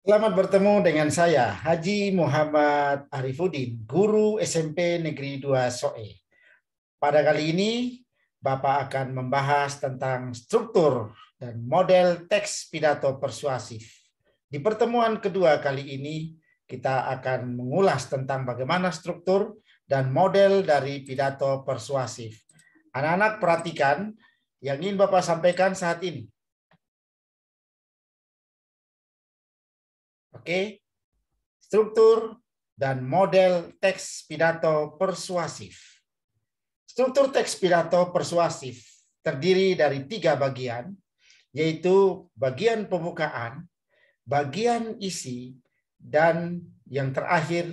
Selamat bertemu dengan saya, Haji Muhammad Arifuddin, Guru SMP Negeri 2 Soe. Pada kali ini, Bapak akan membahas tentang struktur dan model teks pidato persuasif. Di pertemuan kedua kali ini, kita akan mengulas tentang bagaimana struktur dan model dari pidato persuasif. Anak-anak perhatikan yang ingin Bapak sampaikan saat ini. Oke. Okay? Struktur dan model teks pidato persuasif. Struktur teks pidato persuasif terdiri dari tiga bagian, yaitu bagian pembukaan, bagian isi, dan yang terakhir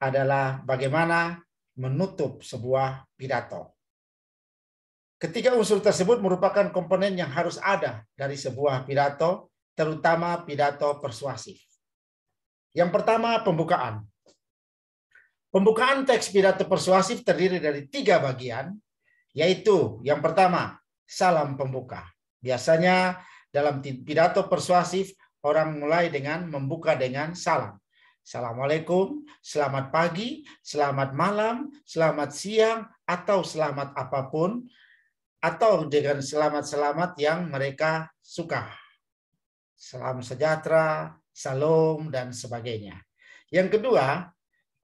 adalah bagaimana menutup sebuah pidato. Ketiga unsur tersebut merupakan komponen yang harus ada dari sebuah pidato, terutama pidato persuasif. Yang pertama, pembukaan. Pembukaan teks pidato persuasif terdiri dari tiga bagian, yaitu yang pertama, salam pembuka. Biasanya dalam pidato persuasif, orang mulai dengan membuka dengan salam. Assalamualaikum, selamat pagi, selamat malam, selamat siang, atau selamat apapun, atau dengan selamat-selamat yang mereka suka. Salam sejahtera, salam, dan sebagainya. Yang kedua,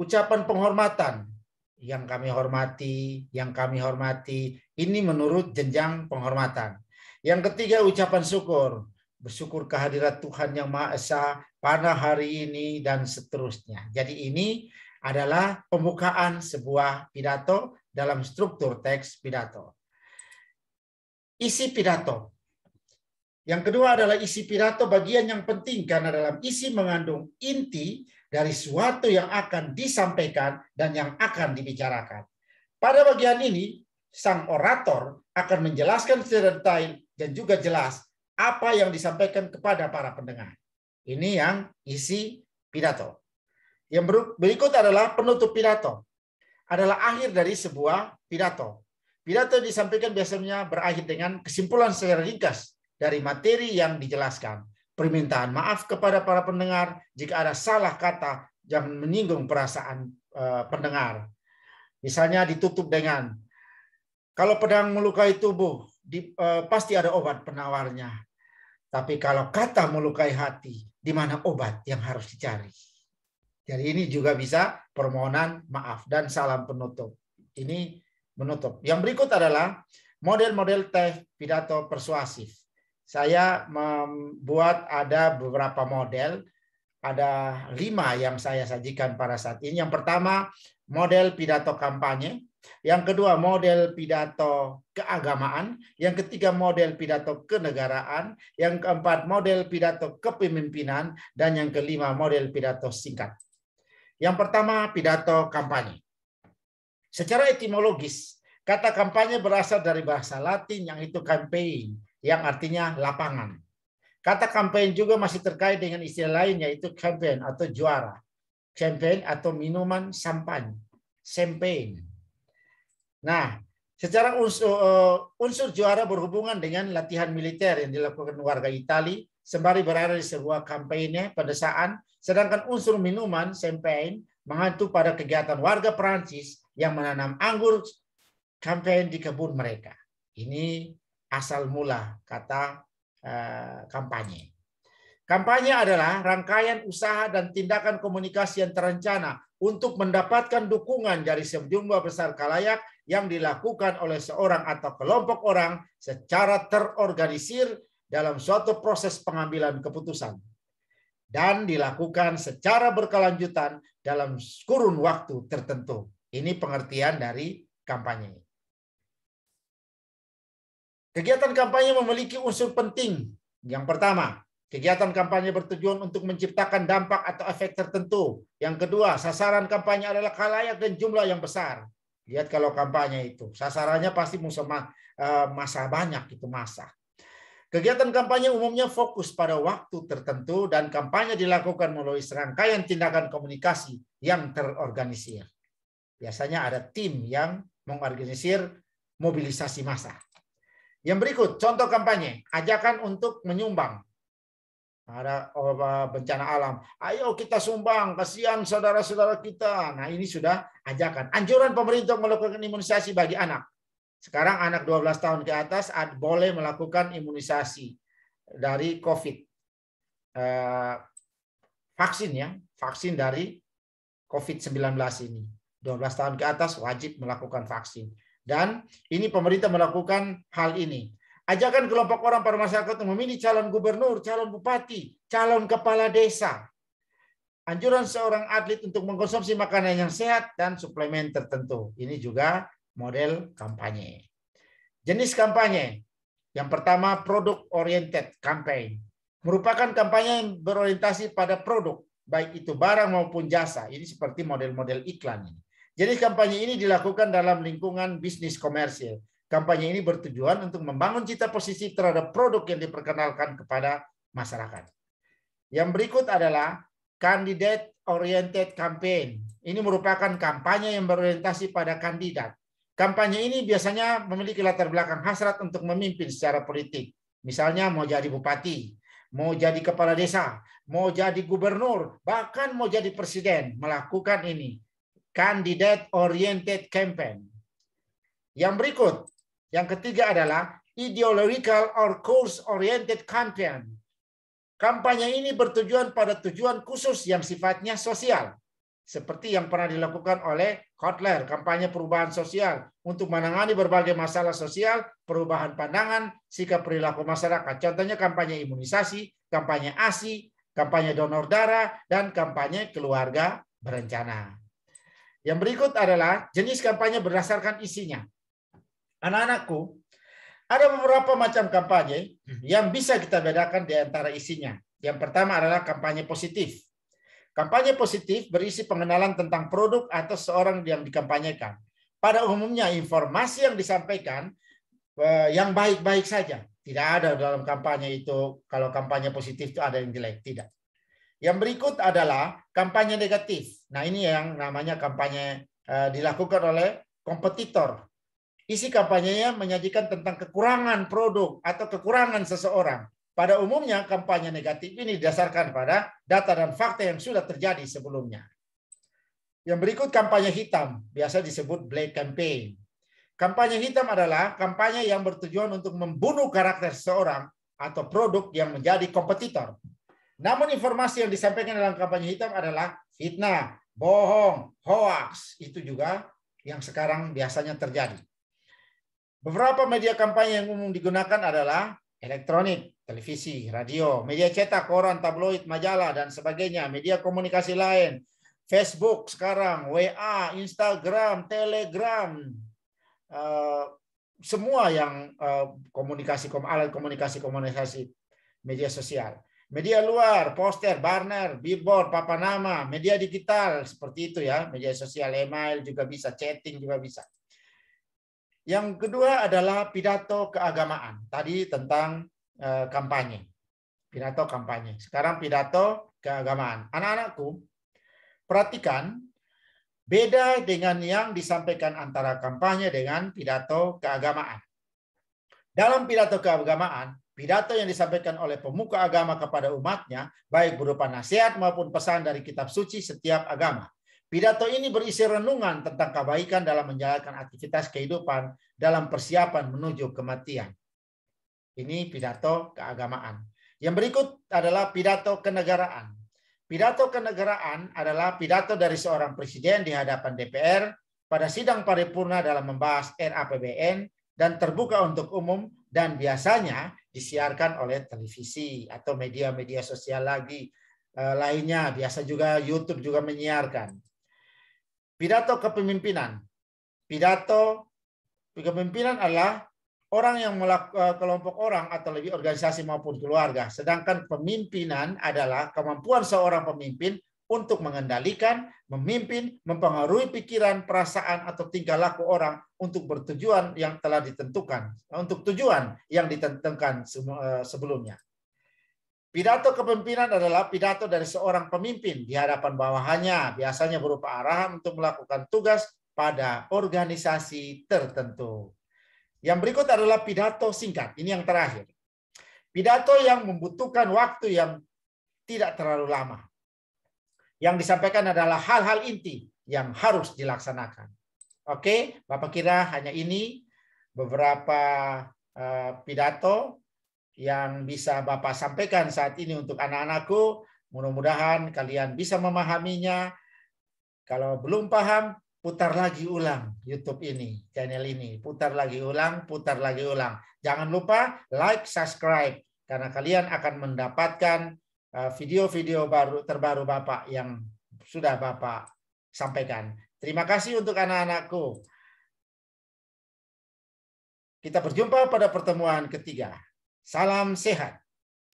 ucapan penghormatan yang kami hormati, yang kami hormati, ini menurut jenjang penghormatan. Yang ketiga, ucapan syukur. Bersyukur kehadirat Tuhan Yang Maha Esa pada hari ini dan seterusnya. Jadi ini adalah pembukaan sebuah pidato dalam struktur teks pidato. Isi pidato. Yang kedua adalah isi pidato bagian yang penting karena dalam isi mengandung inti dari suatu yang akan disampaikan dan yang akan dibicarakan. Pada bagian ini, sang orator akan menjelaskan secara detail dan juga jelas apa yang disampaikan kepada para pendengar. Ini yang isi pidato. Yang berikut adalah penutup pidato. Adalah akhir dari sebuah pidato. Pidato disampaikan biasanya berakhir dengan kesimpulan secara ringkas dari materi yang dijelaskan. Permintaan maaf kepada para pendengar jika ada salah kata yang menyinggung perasaan eh, pendengar. Misalnya ditutup dengan kalau pedang melukai tubuh eh, pasti ada obat penawarnya. Tapi kalau kata melukai hati, di mana obat yang harus dicari? Jadi ini juga bisa permohonan maaf dan salam penutup. Ini menutup. Yang berikut adalah model-model teh pidato persuasif saya membuat ada beberapa model, ada lima yang saya sajikan pada saat ini. Yang pertama, model pidato kampanye. Yang kedua, model pidato keagamaan. Yang ketiga, model pidato kenegaraan. Yang keempat, model pidato kepemimpinan. Dan yang kelima, model pidato singkat. Yang pertama, pidato kampanye. Secara etimologis, kata kampanye berasal dari bahasa Latin yang itu campaign yang artinya lapangan. Kata campaign juga masih terkait dengan istilah lain yaitu campaign atau juara. Campaign atau minuman sampan, champagne. Nah, secara unsur, eh, unsur juara berhubungan dengan latihan militer yang dilakukan warga Italia sembari berada di sebuah kampanye pada saat sedangkan unsur minuman champagne mengantuk pada kegiatan warga Prancis yang menanam anggur kampanye di kebun mereka. Ini asal mula kata eh, kampanye. Kampanye adalah rangkaian usaha dan tindakan komunikasi yang terencana untuk mendapatkan dukungan dari sejumlah besar kalayak yang dilakukan oleh seorang atau kelompok orang secara terorganisir dalam suatu proses pengambilan keputusan dan dilakukan secara berkelanjutan dalam kurun waktu tertentu. Ini pengertian dari kampanye. Kegiatan kampanye memiliki unsur penting. Yang pertama, kegiatan kampanye bertujuan untuk menciptakan dampak atau efek tertentu. Yang kedua, sasaran kampanye adalah kalayak dan jumlah yang besar. Lihat kalau kampanye itu, sasarannya pasti musuh eh, masa banyak itu masa. Kegiatan kampanye umumnya fokus pada waktu tertentu dan kampanye dilakukan melalui serangkaian tindakan komunikasi yang terorganisir. Biasanya ada tim yang mengorganisir mobilisasi massa. Yang berikut, contoh kampanye. Ajakan untuk menyumbang. Ada bencana alam. Ayo kita sumbang, kasihan saudara-saudara kita. Nah ini sudah ajakan. Anjuran pemerintah melakukan imunisasi bagi anak. Sekarang anak 12 tahun ke atas boleh melakukan imunisasi dari COVID. Eh, vaksin ya, vaksin dari COVID-19 ini. 12 tahun ke atas wajib melakukan vaksin. Dan ini pemerintah melakukan hal ini. Ajakan kelompok orang para masyarakat untuk memilih calon gubernur, calon bupati, calon kepala desa. Anjuran seorang atlet untuk mengkonsumsi makanan yang sehat dan suplemen tertentu. Ini juga model kampanye. Jenis kampanye. Yang pertama, produk oriented campaign. Merupakan kampanye yang berorientasi pada produk, baik itu barang maupun jasa. Ini seperti model-model iklan ini. Jadi kampanye ini dilakukan dalam lingkungan bisnis komersil. Kampanye ini bertujuan untuk membangun cita posisi terhadap produk yang diperkenalkan kepada masyarakat. Yang berikut adalah candidate oriented campaign. Ini merupakan kampanye yang berorientasi pada kandidat. Kampanye ini biasanya memiliki latar belakang hasrat untuk memimpin secara politik. Misalnya mau jadi bupati, mau jadi kepala desa, mau jadi gubernur, bahkan mau jadi presiden, melakukan ini candidate-oriented campaign. Yang berikut, yang ketiga adalah ideological or course-oriented campaign. Kampanye ini bertujuan pada tujuan khusus yang sifatnya sosial, seperti yang pernah dilakukan oleh Kotler, kampanye perubahan sosial untuk menangani berbagai masalah sosial, perubahan pandangan, sikap perilaku masyarakat. Contohnya kampanye imunisasi, kampanye ASI, kampanye donor darah, dan kampanye keluarga berencana. Yang berikut adalah jenis kampanye berdasarkan isinya. Anak-anakku, ada beberapa macam kampanye hmm. yang bisa kita bedakan di antara isinya. Yang pertama adalah kampanye positif. Kampanye positif berisi pengenalan tentang produk atau seorang yang dikampanyekan. Pada umumnya informasi yang disampaikan eh, yang baik-baik saja. Tidak ada dalam kampanye itu kalau kampanye positif itu ada yang jelek, tidak. Yang berikut adalah kampanye negatif. Nah, ini yang namanya kampanye eh, dilakukan oleh kompetitor. Isi kampanyenya menyajikan tentang kekurangan produk atau kekurangan seseorang. Pada umumnya, kampanye negatif ini didasarkan pada data dan fakta yang sudah terjadi sebelumnya. Yang berikut kampanye hitam, biasa disebut black campaign. Kampanye hitam adalah kampanye yang bertujuan untuk membunuh karakter seseorang atau produk yang menjadi kompetitor. Namun informasi yang disampaikan dalam kampanye hitam adalah fitnah, bohong, hoax. Itu juga yang sekarang biasanya terjadi. Beberapa media kampanye yang umum digunakan adalah elektronik, televisi, radio, media cetak, koran, tabloid, majalah, dan sebagainya, media komunikasi lain, Facebook sekarang, WA, Instagram, Telegram, uh, semua yang uh, komunikasi alat komunikasi komunikasi media sosial media luar, poster, banner, billboard, papan nama, media digital seperti itu ya, media sosial, email juga bisa, chatting juga bisa. Yang kedua adalah pidato keagamaan. Tadi tentang eh, kampanye. Pidato kampanye. Sekarang pidato keagamaan. Anak-anakku, perhatikan beda dengan yang disampaikan antara kampanye dengan pidato keagamaan. Dalam pidato keagamaan, pidato yang disampaikan oleh pemuka agama kepada umatnya, baik berupa nasihat maupun pesan dari kitab suci setiap agama. Pidato ini berisi renungan tentang kebaikan dalam menjalankan aktivitas kehidupan dalam persiapan menuju kematian. Ini pidato keagamaan. Yang berikut adalah pidato kenegaraan. Pidato kenegaraan adalah pidato dari seorang presiden di hadapan DPR pada sidang paripurna dalam membahas RAPBN dan terbuka untuk umum dan biasanya disiarkan oleh televisi atau media-media sosial lagi eh, lainnya. Biasa juga YouTube juga menyiarkan. Pidato kepemimpinan. Pidato kepemimpinan adalah orang yang melakukan eh, kelompok orang atau lebih organisasi maupun keluarga. Sedangkan pemimpinan adalah kemampuan seorang pemimpin untuk mengendalikan, memimpin, mempengaruhi pikiran, perasaan, atau tingkah laku orang untuk bertujuan yang telah ditentukan, untuk tujuan yang ditentukan eh, sebelumnya. Pidato kepemimpinan adalah pidato dari seorang pemimpin di hadapan bawahannya, biasanya berupa arahan untuk melakukan tugas pada organisasi tertentu. Yang berikut adalah pidato singkat, ini yang terakhir. Pidato yang membutuhkan waktu yang tidak terlalu lama yang disampaikan adalah hal-hal inti yang harus dilaksanakan. Oke, Bapak kira hanya ini beberapa eh, pidato yang bisa Bapak sampaikan saat ini untuk anak-anakku. Mudah-mudahan kalian bisa memahaminya. Kalau belum paham, putar lagi ulang YouTube ini, channel ini. Putar lagi ulang, putar lagi ulang. Jangan lupa like, subscribe, karena kalian akan mendapatkan Eh, video-video baru terbaru Bapak yang sudah Bapak sampaikan. Terima kasih untuk anak-anakku. Kita berjumpa pada pertemuan ketiga. Salam sehat.